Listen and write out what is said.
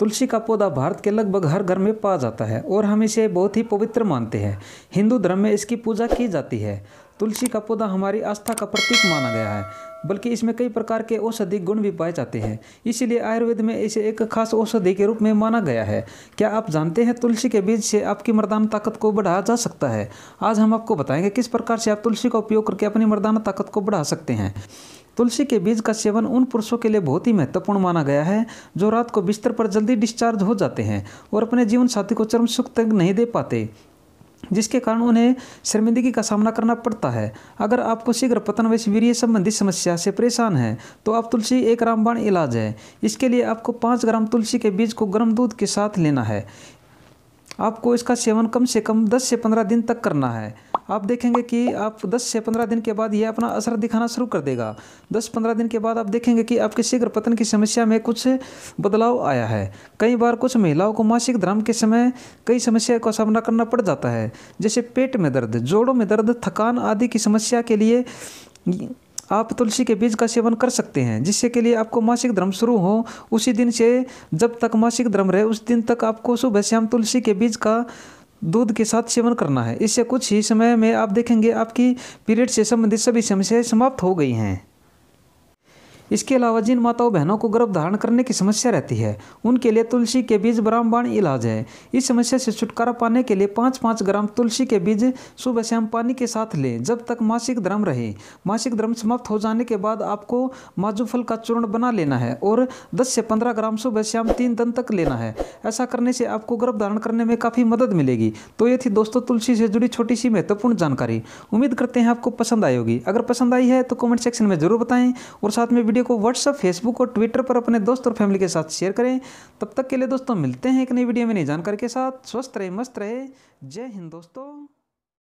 तुलसी का पौधा भारत के लगभग हर घर में पाया जाता है और हम इसे बहुत ही पवित्र मानते हैं हिंदू धर्म में इसकी पूजा की जाती है तुलसी का पौधा हमारी आस्था का प्रतीक माना गया है बल्कि इसमें कई प्रकार के औषधि गुण भी पाए जाते हैं इसीलिए आयुर्वेद में इसे एक खास औषधि के रूप में माना गया है क्या आप जानते हैं तुलसी के बीज से आपकी मर्दाना ताकत को बढ़ाया जा सकता है आज हम आपको बताएंगे किस प्रकार से आप तुलसी का उपयोग करके अपनी मरदाना ताकत को बढ़ा सकते हैं तुलसी के बीज का सेवन उन पुरुषों के लिए बहुत ही महत्वपूर्ण माना गया है जो रात को बिस्तर पर जल्दी डिस्चार्ज हो जाते हैं और अपने जीवन साथी को चरम सुख तक नहीं दे पाते जिसके कारण उन्हें शर्मिंदगी का सामना करना पड़ता है अगर आपको शीघ्र पतन व वीरिय संबंधी समस्या से परेशान है तो आप तुलसी एक रामबाण इलाज है इसके लिए आपको पाँच ग्राम तुलसी के बीज को गर्म दूध के साथ लेना है आपको इसका सेवन कम से कम दस से पंद्रह दिन तक करना है आप देखेंगे कि आप 10 से 15 दिन के बाद यह अपना असर दिखाना शुरू कर देगा 10-15 दिन के बाद आप देखेंगे कि आपके शीघ्र पतन की समस्या में कुछ बदलाव आया है कई बार कुछ महिलाओं को मासिक धर्म के समय कई समस्या का सामना करना पड़ जाता है जैसे पेट में दर्द जोड़ों में दर्द थकान आदि की समस्या के लिए आप तुलसी के बीज का सेवन कर सकते हैं जिससे के लिए आपको मासिक धर्म शुरू हो उसी दिन से जब तक मासिक धर्म रहे उस दिन तक आपको सुबह शाम तुलसी के बीज का दूध के साथ सेवन करना है इससे कुछ ही समय में आप देखेंगे आपकी पीरियड से संबंधित सभी समस्याएं समाप्त हो गई हैं इसके अलावा जिन माताओं बहनों को गर्भ धारण करने की समस्या रहती है उनके लिए तुलसी के बीज ब्राह्मण इलाज है इस समस्या से छुटकारा पाने के लिए पाँच पाँच ग्राम तुलसी के बीज सुबह शाम पानी के साथ लें जब तक मासिक धर्म रहे मासिक धर्म समाप्त हो जाने के बाद आपको माजूफल का चूर्ण बना लेना है और दस से पंद्रह ग्राम सुबह शाम तीन दिन तक लेना है ऐसा करने से आपको गर्भ धारण करने में काफ़ी मदद मिलेगी तो ये थी दोस्तों तुलसी से जुड़ी छोटी सी महत्वपूर्ण जानकारी उम्मीद करते हैं आपको पसंद आई होगी अगर पसंद आई है तो कमेंट सेक्शन में ज़रूर बताएं और साथ में वीडियो वीडियो को व्हाट्सअप फेसबुक और ट्विटर पर अपने दोस्त और फैमिली के साथ शेयर करें तब तक के लिए दोस्तों मिलते हैं एक नई वीडियो में नई जानकारी के साथ स्वस्थ रहे मस्त रहे जय हिंद दोस्तों